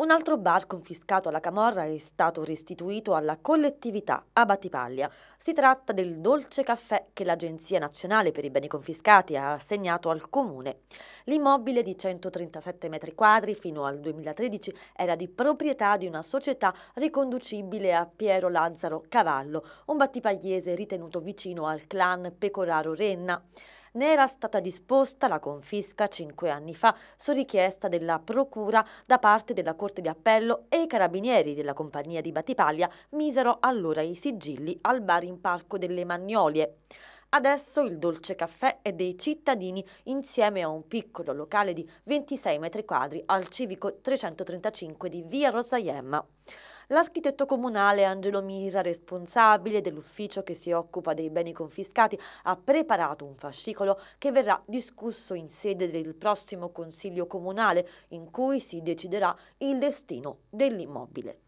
Un altro bar confiscato alla Camorra è stato restituito alla collettività a Battipaglia. Si tratta del Dolce Caffè che l'Agenzia Nazionale per i Beni Confiscati ha assegnato al Comune. L'immobile di 137 metri quadri fino al 2013 era di proprietà di una società riconducibile a Piero Lazzaro Cavallo, un battipagliese ritenuto vicino al clan Pecoraro Renna ne era stata disposta la confisca cinque anni fa su richiesta della Procura da parte della Corte di Appello e i carabinieri della compagnia di Battipaglia misero allora i sigilli al bar in Parco delle Magnolie. Adesso il dolce caffè è dei cittadini insieme a un piccolo locale di 26 metri quadri al civico 335 di via Rosaiemma. L'architetto comunale Angelo Mira, responsabile dell'ufficio che si occupa dei beni confiscati, ha preparato un fascicolo che verrà discusso in sede del prossimo Consiglio Comunale, in cui si deciderà il destino dell'immobile.